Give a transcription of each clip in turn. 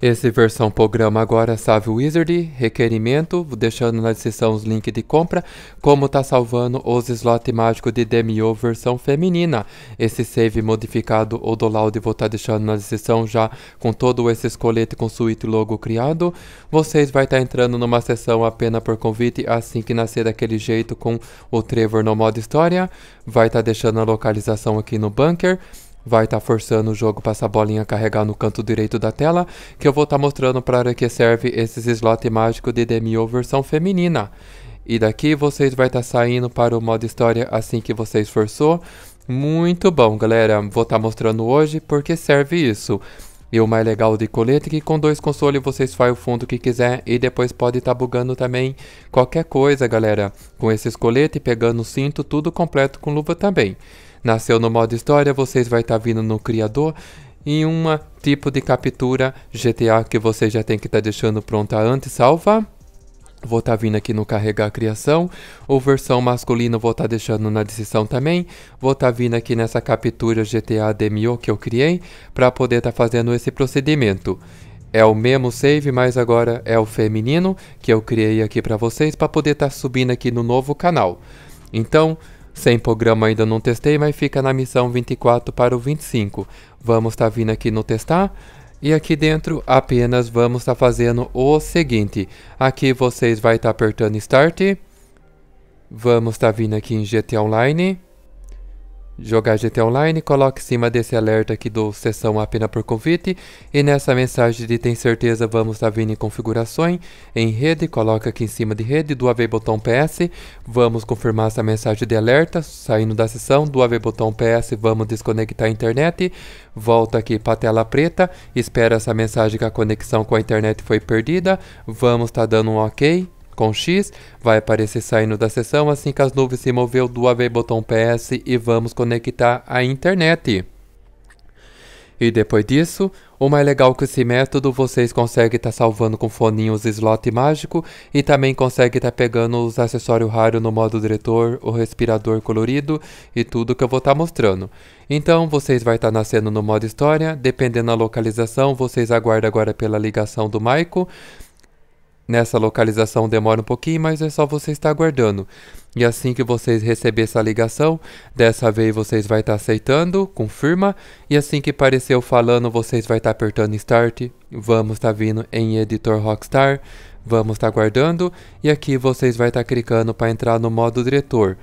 Esse versão programa agora salve Wizard, requerimento, deixando na descrição os links de compra, como tá salvando os slot mágico de DMO versão feminina. Esse save modificado ou do loud vou estar tá deixando na descrição já com todo esse escolete com suíte logo criado. Vocês vai estar tá entrando numa sessão apenas por convite assim que nascer daquele jeito com o Trevor no modo história. Vai estar tá deixando a localização aqui no bunker vai estar tá forçando o jogo para essa bolinha carregar no canto direito da tela, que eu vou estar tá mostrando para que serve esses slot mágico de DMO versão feminina. E daqui vocês vai estar tá saindo para o modo história assim que vocês forçou. Muito bom, galera. Vou estar tá mostrando hoje porque serve isso. E o mais legal de colete é que com dois consoles vocês faz o fundo que quiser e depois pode estar tá bugando também qualquer coisa, galera. Com esses coletes, pegando o cinto, tudo completo com luva também nasceu no modo história, vocês vai estar tá vindo no criador em uma tipo de captura GTA que você já tem que estar tá deixando pronta antes, salva. Vou estar tá vindo aqui no carregar a criação, ou versão masculina vou estar tá deixando na descrição também. Vou estar tá vindo aqui nessa captura GTA DMO que eu criei, para poder estar tá fazendo esse procedimento. É o mesmo save, mas agora é o feminino, que eu criei aqui para vocês, para poder estar tá subindo aqui no novo canal. Então, sem programa ainda não testei, mas fica na missão 24 para o 25. Vamos estar tá vindo aqui no testar. E aqui dentro apenas vamos estar tá fazendo o seguinte. Aqui vocês vai estar tá apertando Start. Vamos estar tá vindo aqui em GT Online jogar GT Online, coloque em cima desse alerta aqui do sessão apenas por convite e nessa mensagem de tem certeza vamos estar tá vindo em configurações, em rede, coloca aqui em cima de rede, do AV botão PS, vamos confirmar essa mensagem de alerta, saindo da sessão, do AV botão PS, vamos desconectar a internet, volta aqui para a tela preta, espera essa mensagem que a conexão com a internet foi perdida, vamos estar tá dando um ok, com X, vai aparecer saindo da sessão assim que as nuvens se moveu do AV botão PS e vamos conectar a internet. E depois disso, o mais legal com é esse método vocês conseguem estar tá salvando com foninhos slot mágico e também conseguem estar tá pegando os acessórios raros no modo diretor, o respirador colorido e tudo que eu vou estar tá mostrando. Então vocês vai estar tá nascendo no modo história, dependendo da localização vocês aguardam agora pela ligação do Maico nessa localização demora um pouquinho, mas é só você estar aguardando. E assim que vocês receber essa ligação, dessa vez vocês vai estar aceitando, confirma, e assim que apareceu falando, vocês vai estar apertando start. Vamos estar vindo em editor Rockstar, vamos estar aguardando e aqui vocês vai estar clicando para entrar no modo diretor.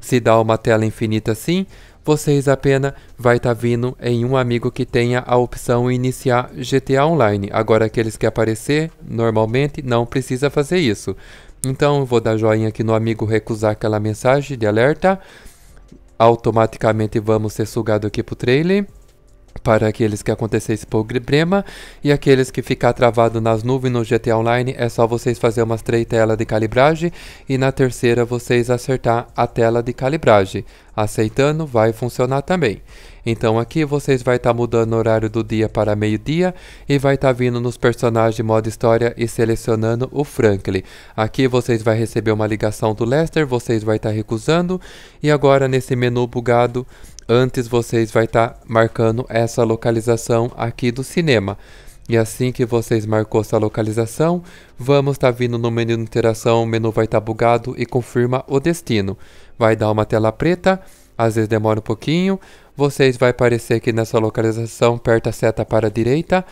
Se dá uma tela infinita assim, vocês apenas vai estar tá vindo em um amigo que tenha a opção iniciar GTA Online. Agora aqueles que aparecer, normalmente não precisa fazer isso. Então eu vou dar joinha aqui no amigo recusar aquela mensagem de alerta. Automaticamente vamos ser sugado aqui pro trailer para aqueles que acontecesse problema e aqueles que ficar travado nas nuvens no GTA Online é só vocês fazer umas três telas de calibragem e na terceira vocês acertar a tela de calibragem. Aceitando vai funcionar também. Então aqui vocês vai estar tá mudando o horário do dia para meio-dia e vai estar tá vindo nos personagens modo história e selecionando o Franklin. Aqui vocês vai receber uma ligação do Lester, vocês vai estar tá recusando e agora nesse menu bugado antes vocês vai estar tá marcando essa localização aqui do cinema. E assim que vocês marcou essa localização, vamos estar tá vindo no menu de interação, o menu vai estar tá bugado e confirma o destino. Vai dar uma tela preta, às vezes demora um pouquinho, vocês vai aparecer aqui nessa localização, aperta a seta para a direita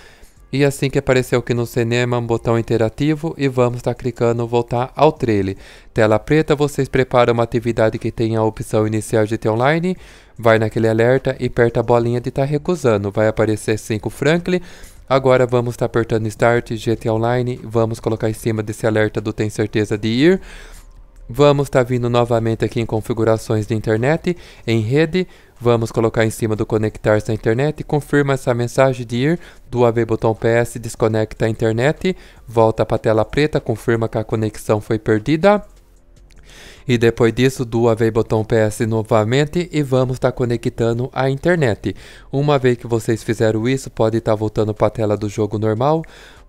e assim que aparecer aqui no cinema um botão interativo e vamos estar tá clicando voltar ao trailer. Tela preta, vocês preparam uma atividade que tem a opção de GT Online, vai naquele alerta e aperta a bolinha de estar tá recusando. Vai aparecer 5 Franklin. Agora vamos estar tá apertando Start, GT Online, vamos colocar em cima desse alerta do Tem Certeza de Ir. Vamos estar tá vindo novamente aqui em configurações de internet, em rede, Vamos colocar em cima do conectar-se à internet, confirma essa mensagem de ir do AV botão PS, desconecta a internet, volta para a tela preta, confirma que a conexão foi perdida. E depois disso, do AV botão PS novamente e vamos estar tá conectando a internet. Uma vez que vocês fizeram isso, pode estar tá voltando para a tela do jogo normal.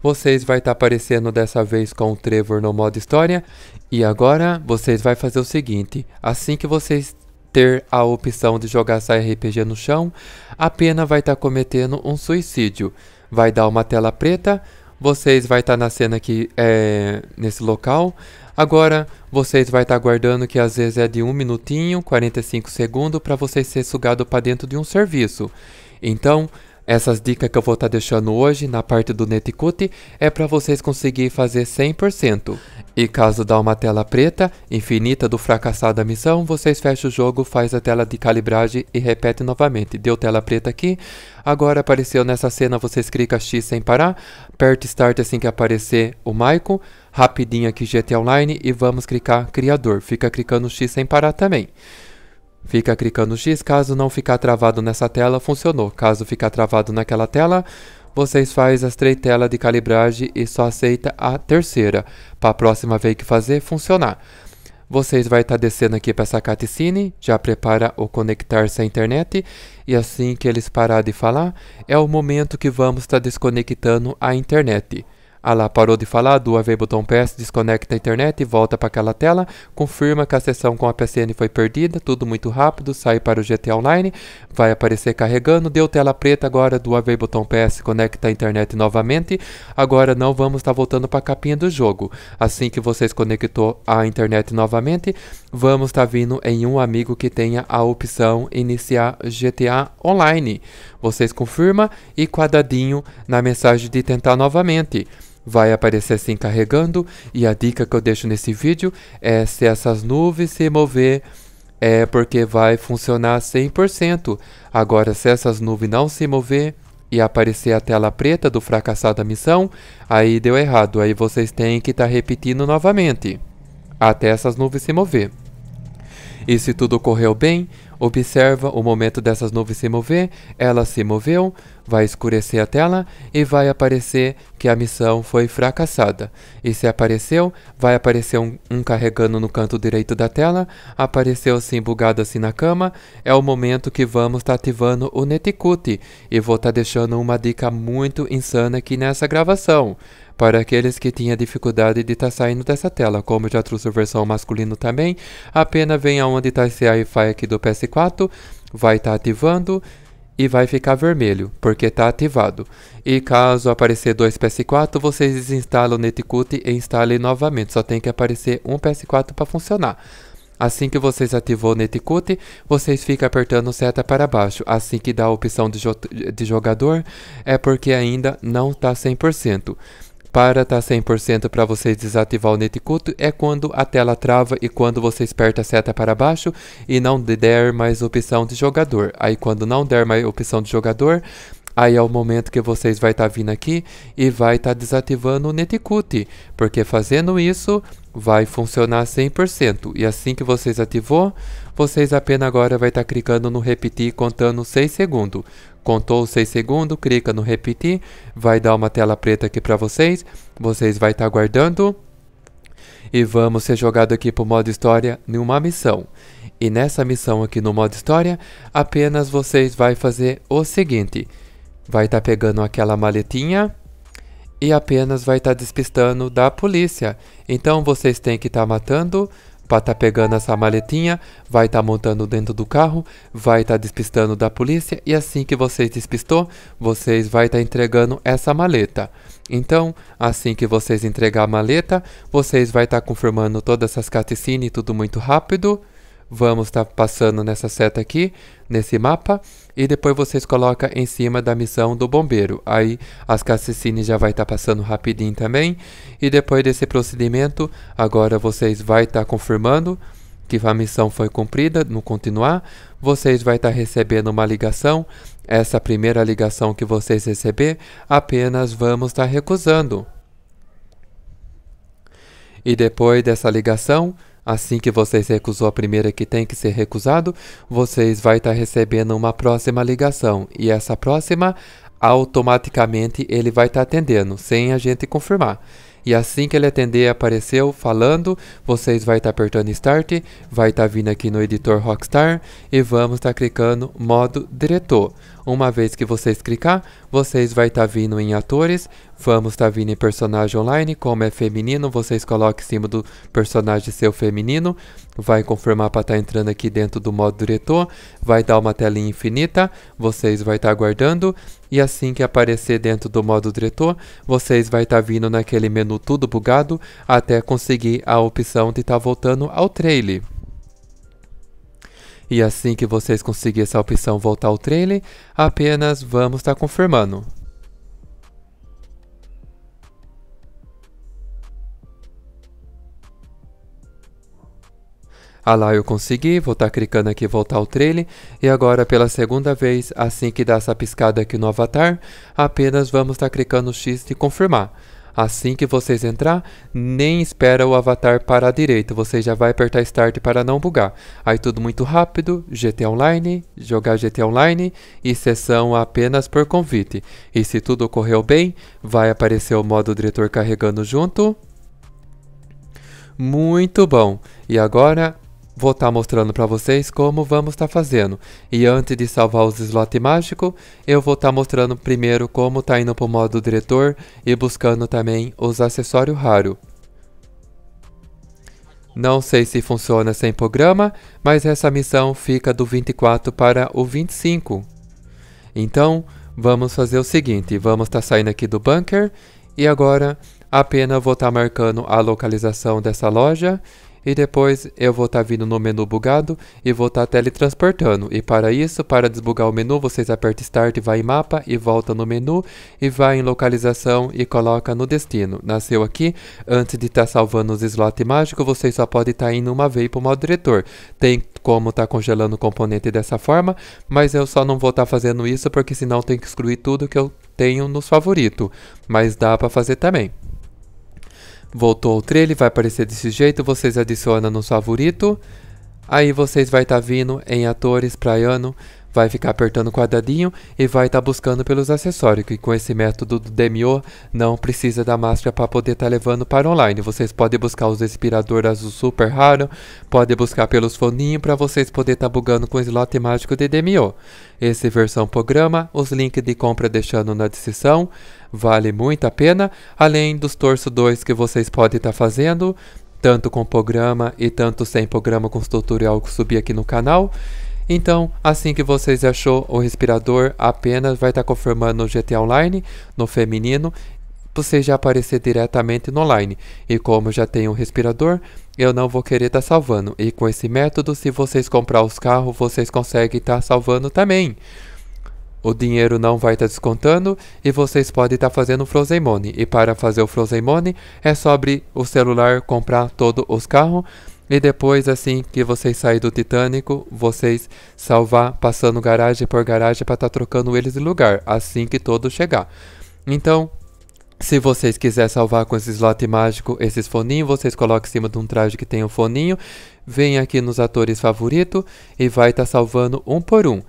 Vocês vai estar tá aparecendo dessa vez com o Trevor no modo história. E agora, vocês vai fazer o seguinte. Assim que vocês ter a opção de jogar essa RPG no chão, a pena vai estar tá cometendo um suicídio. Vai dar uma tela preta, vocês vai estar tá na cena aqui é, nesse local. Agora vocês vai estar tá aguardando que às vezes é de 1 minutinho, 45 segundos para vocês ser sugado para dentro de um serviço. Então, essas dicas que eu vou estar tá deixando hoje na parte do Neticute é para vocês conseguirem fazer 100%. E caso dá uma tela preta, infinita do fracassado da missão, vocês fecham o jogo, faz a tela de calibragem e repete novamente. Deu tela preta aqui, agora apareceu nessa cena, vocês clicam X sem parar, aperta Start assim que aparecer o Michael, rapidinho aqui GT Online e vamos clicar Criador. Fica clicando X sem parar também. Fica clicando X, caso não ficar travado nessa tela, funcionou. Caso ficar travado naquela tela, vocês faz as três telas de calibragem e só aceita a terceira, para a próxima vez que fazer funcionar. Vocês vai estar tá descendo aqui para essa cutscene, já prepara o conectar-se à internet e assim que eles parar de falar, é o momento que vamos estar tá desconectando a internet. Alá ah parou de falar, do AV botão PS desconecta a internet e volta para aquela tela, confirma que a sessão com a PCN foi perdida, tudo muito rápido, sai para o GT Online, vai aparecer carregando, deu tela preta agora do AV botão PS, conecta a internet novamente, agora não vamos estar tá voltando para a capinha do jogo. Assim que vocês conectou a internet novamente, vamos estar tá vindo em um amigo que tenha a opção iniciar GTA Online vocês confirma e quadradinho na mensagem de tentar novamente. Vai aparecer assim carregando e a dica que eu deixo nesse vídeo é se essas nuvens se mover é porque vai funcionar 100%. Agora se essas nuvens não se mover e aparecer a tela preta do fracassado da missão, aí deu errado, aí vocês têm que estar tá repetindo novamente até essas nuvens se mover. E se tudo correu bem, Observa o momento dessas nuvens se mover, ela se moveu, vai escurecer a tela e vai aparecer que a missão foi fracassada. E se apareceu, vai aparecer um, um carregando no canto direito da tela, apareceu assim bugado assim na cama, é o momento que vamos estar tá ativando o Neticut e vou estar tá deixando uma dica muito insana aqui nessa gravação. Para aqueles que tinham dificuldade de estar tá saindo dessa tela, como já trouxe a versão masculino também, a pena vem aonde está esse Wi-Fi aqui do PS4, vai estar tá ativando e vai ficar vermelho, porque está ativado. E caso aparecer dois PS4, vocês desinstalam o Netcut e instalem novamente, só tem que aparecer um PS4 para funcionar. Assim que vocês ativou o Netcut, vocês ficam apertando seta para baixo. Assim que dá a opção de, jo de jogador, é porque ainda não está 100%. Para estar tá 100% para vocês desativar o Netcut é quando a tela trava e quando você esperta a seta para baixo e não der mais opção de jogador. Aí quando não der mais opção de jogador, Aí é o momento que vocês vai estar tá vindo aqui e vai estar tá desativando o Netcut, porque fazendo isso vai funcionar 100%. E assim que vocês ativou, vocês apenas agora vai estar tá clicando no repetir contando 6 segundos. Contou 6 segundos, clica no repetir, vai dar uma tela preta aqui para vocês, vocês vai estar tá guardando. E vamos ser jogado aqui pro modo história em uma missão. E nessa missão aqui no modo história, apenas vocês vai fazer o seguinte. Vai estar tá pegando aquela maletinha e apenas vai estar tá despistando da polícia. Então vocês têm que estar tá matando para estar tá pegando essa maletinha, vai estar tá montando dentro do carro, vai estar tá despistando da polícia e assim que vocês despistou, vocês vai estar tá entregando essa maleta. Então, assim que vocês entregar a maleta, vocês vai estar tá confirmando todas essas catecinhas e tudo muito rápido vamos estar tá passando nessa seta aqui, nesse mapa, e depois vocês colocam em cima da missão do bombeiro. Aí as cassicines já vai estar tá passando rapidinho também, e depois desse procedimento, agora vocês vai estar tá confirmando que a missão foi cumprida, no continuar, vocês vai estar tá recebendo uma ligação, essa primeira ligação que vocês receber, apenas vamos estar tá recusando. E depois dessa ligação, Assim que vocês recusou a primeira que tem que ser recusado, vocês vai estar tá recebendo uma próxima ligação e essa próxima automaticamente ele vai estar tá atendendo sem a gente confirmar. E assim que ele atender apareceu falando, vocês vai estar tá apertando Start, vai estar tá vindo aqui no editor Rockstar e vamos estar tá clicando modo diretor. Uma vez que vocês clicar, vocês vai estar tá vindo em atores, vamos estar tá vindo em personagem online, como é feminino, vocês colocam em cima do personagem seu feminino, vai confirmar para estar tá entrando aqui dentro do modo diretor, vai dar uma telinha infinita, vocês vai estar aguardando e assim que aparecer dentro do modo diretor, vocês vai estar tá vindo naquele menu tudo bugado até conseguir a opção de estar tá voltando ao trailer. E assim que vocês conseguirem essa opção voltar ao trailer, apenas vamos estar tá confirmando. Ah lá, eu consegui, vou estar tá clicando aqui voltar ao trailer. E agora pela segunda vez, assim que dá essa piscada aqui no avatar, apenas vamos estar tá clicando no X e confirmar. Assim que vocês entrar, nem espera o avatar para a direita, você já vai apertar Start para não bugar. Aí tudo muito rápido, GT Online, jogar GT Online e sessão apenas por convite. E se tudo ocorreu bem, vai aparecer o modo diretor carregando junto. Muito bom! E agora vou estar tá mostrando para vocês como vamos estar tá fazendo. E antes de salvar os slot mágico, eu vou estar tá mostrando primeiro como está indo para o modo diretor e buscando também os acessórios raro. Não sei se funciona sem programa, mas essa missão fica do 24 para o 25. Então, vamos fazer o seguinte, vamos estar tá saindo aqui do bunker e agora apenas vou estar tá marcando a localização dessa loja e depois eu vou estar tá vindo no menu bugado e vou estar tá teletransportando. E para isso, para desbugar o menu, vocês apertam Start, vai em mapa e volta no menu e vai em localização e coloca no destino. Nasceu aqui, antes de estar tá salvando os slots mágicos, vocês só podem estar tá indo uma vez para o modo diretor. Tem como estar tá congelando o componente dessa forma, mas eu só não vou estar tá fazendo isso porque senão tem que excluir tudo que eu tenho nos favoritos. Mas dá para fazer também voltou ao trailer, vai aparecer desse jeito, vocês adicionam no favorito, aí vocês vai estar tá vindo em atores, praiano, vai ficar apertando o quadradinho e vai estar tá buscando pelos acessórios, que com esse método do DMO não precisa da máscara para poder estar tá levando para online. Vocês podem buscar os respiradores azul super raro, podem buscar pelos foninhos para vocês poderem estar tá bugando com o slot mágico de DMO. Esse versão programa, os links de compra deixando na descrição vale muito a pena, além dos torso 2 que vocês podem estar tá fazendo, tanto com programa e tanto sem programa com os tutorial que subi aqui no canal. Então, assim que vocês achou o respirador, apenas vai estar tá confirmando no GT Online, no feminino, você já aparecer diretamente no online. E como já tem um respirador, eu não vou querer estar tá salvando. E com esse método, se vocês comprar os carros, vocês conseguem estar tá salvando também o dinheiro não vai estar tá descontando e vocês podem estar tá fazendo o Frozen Money. E para fazer o Frozen Money é só abrir o celular, comprar todos os carros e depois assim que vocês saírem do Titânico, vocês salvar passando garagem por garagem para estar tá trocando eles de lugar assim que todo chegar. Então, se vocês quiserem salvar com esse slot mágico, esses foninhos, vocês colocam em cima de um traje que tem um foninho, vem aqui nos atores favorito e vai estar tá salvando um por um.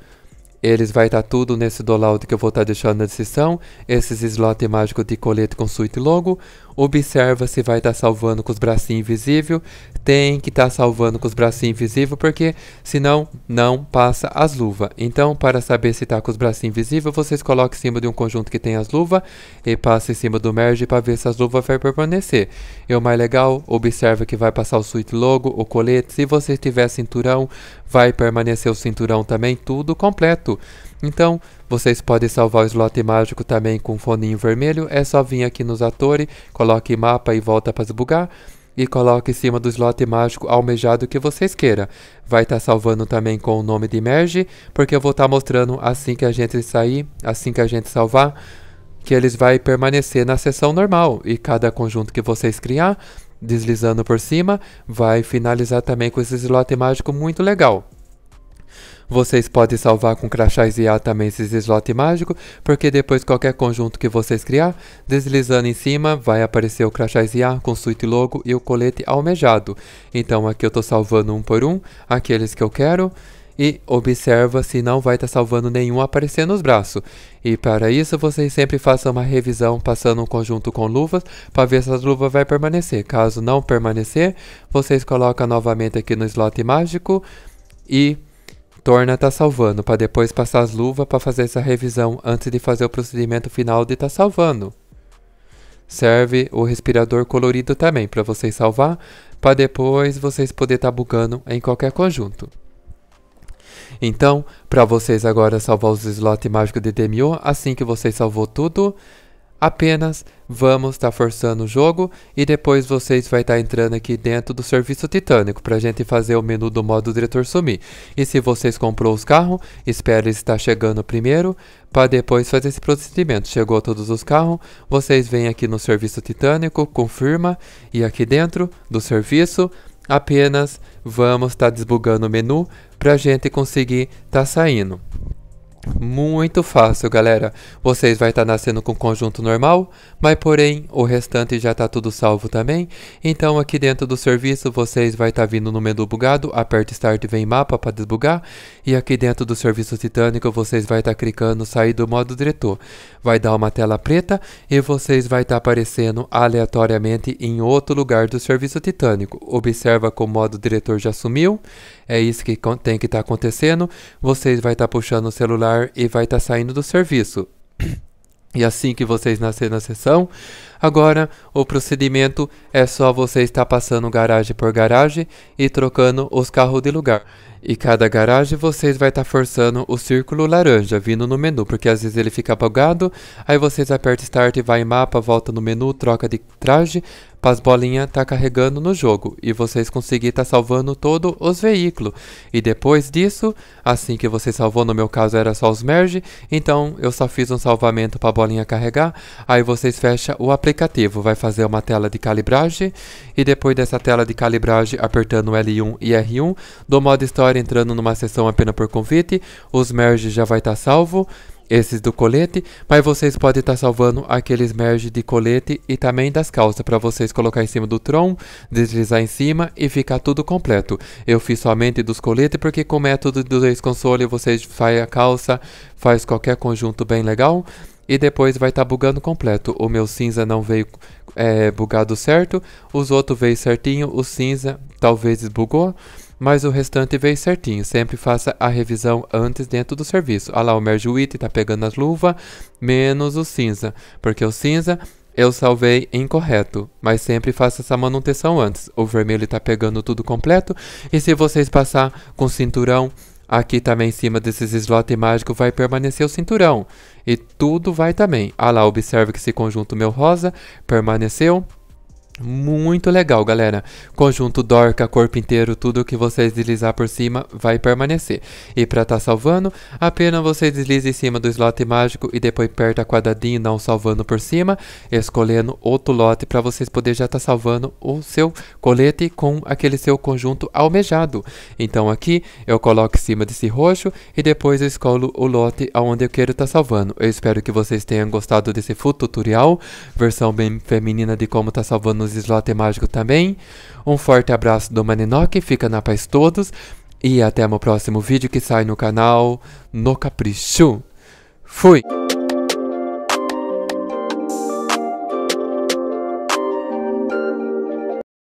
Eles vai estar tá tudo nesse download que eu vou estar tá deixando na descrição. Esses slot mágico de colete com suíte logo observa se vai estar tá salvando com os bracinhos invisível. Tem que estar tá salvando com os bracinhos invisível, porque senão não passa as luvas. Então, para saber se está com os bracinhos invisível, vocês colocam em cima de um conjunto que tem as luvas e passa em cima do merge para ver se as luvas vai permanecer. E o mais legal, observa que vai passar o suíte logo, o colete. Se você tiver cinturão, vai permanecer o cinturão também, tudo completo. Então, vocês podem salvar o slot mágico também com o foninho vermelho, é só vir aqui nos atores, coloque mapa e volta para desbugar e coloque em cima do slot mágico almejado que vocês queiram. Vai estar tá salvando também com o nome de merge, porque eu vou estar tá mostrando assim que a gente sair, assim que a gente salvar, que eles vai permanecer na sessão normal e cada conjunto que vocês criar, deslizando por cima, vai finalizar também com esse slot mágico muito legal. Vocês podem salvar com crachás e A também esses slot mágico, porque depois qualquer conjunto que vocês criar, deslizando em cima, vai aparecer o crachás e A com suíte logo e o colete almejado. Então aqui eu estou salvando um por um, aqueles que eu quero e observa se não vai estar tá salvando nenhum aparecendo nos braços. E para isso vocês sempre façam uma revisão passando um conjunto com luvas para ver se as luvas vai permanecer. Caso não permanecer, vocês colocam novamente aqui no slot mágico e torna estar tá salvando, para depois passar as luvas para fazer essa revisão antes de fazer o procedimento final de tá salvando. Serve o respirador colorido também para vocês salvar, para depois vocês poder estar tá bugando em qualquer conjunto. Então, para vocês agora salvar os slots mágicos de Demio, assim que vocês salvou tudo, Apenas vamos estar tá forçando o jogo e depois vocês vai estar tá entrando aqui dentro do serviço titânico para a gente fazer o menu do modo diretor sumir. E se vocês comprou os carros, espere estar chegando primeiro para depois fazer esse procedimento. Chegou todos os carros, vocês vêm aqui no serviço titânico, confirma e aqui dentro do serviço apenas vamos estar tá desbugando o menu para a gente conseguir estar tá saindo. Muito fácil, galera. Vocês vai estar tá nascendo com conjunto normal, mas porém o restante já está tudo salvo também. Então aqui dentro do serviço vocês vai estar tá vindo no menu bugado, aperta Start e vem mapa para desbugar. E aqui dentro do serviço titânico vocês vai estar tá clicando sair do modo diretor. Vai dar uma tela preta e vocês vai estar tá aparecendo aleatoriamente em outro lugar do serviço titânico. Observa que o modo diretor já sumiu. É isso que tem que estar tá acontecendo. Vocês vai estar tá puxando o celular e vai estar tá saindo do serviço. E assim que vocês nascerem na sessão, agora o procedimento é só você estar tá passando garagem por garagem e trocando os carros de lugar. E cada garagem vocês vai estar tá forçando o círculo laranja vindo no menu, porque às vezes ele fica apagado, aí vocês apertam start e vai em mapa, volta no menu, troca de traje, para as bolinhas tá carregando no jogo e vocês conseguir tá salvando todos os veículos. E depois disso, assim que você salvou, no meu caso era só os merge, então eu só fiz um salvamento para a bolinha carregar, aí vocês fecha o aplicativo, vai fazer uma tela de calibragem e depois dessa tela de calibragem apertando L1 e R1 do modo história entrando numa sessão apenas por convite, os merges já vai estar tá salvo, esses do colete, mas vocês podem estar tá salvando aqueles merge de colete e também das calças para vocês colocar em cima do tron, deslizar em cima e ficar tudo completo. Eu fiz somente dos coletes porque com o método dos dois consoles vocês faz a calça, faz qualquer conjunto bem legal e depois vai estar tá bugando completo. O meu cinza não veio é, bugado certo, os outros veio certinho, o cinza talvez bugou mas o restante veio certinho. Sempre faça a revisão antes dentro do serviço. Olha ah lá, o Merjuit está pegando as luvas, menos o cinza, porque o cinza eu salvei incorreto, mas sempre faça essa manutenção antes. O vermelho está pegando tudo completo, e se vocês passar com cinturão, Aqui também em cima desses slot mágico vai permanecer o cinturão. E tudo vai também. Olha ah lá, observe que esse conjunto meu rosa permaneceu. Muito legal, galera. Conjunto Dorca, corpo inteiro, tudo que vocês deslizar por cima vai permanecer. E para estar tá salvando, apenas você desliza em cima do slot mágico e depois aperta quadradinho dá um salvando por cima, escolhendo outro lote para vocês poderem já estar tá salvando o seu colete com aquele seu conjunto almejado. Então aqui eu coloco em cima desse roxo e depois eu escolho o lote aonde eu quero estar tá salvando. Eu espero que vocês tenham gostado desse tutorial, versão bem feminina de como tá salvando nos Slot Mágico também. Um forte abraço do Maninoc, fica na paz todos. E até o próximo vídeo que sai no canal No Capricho. Fui!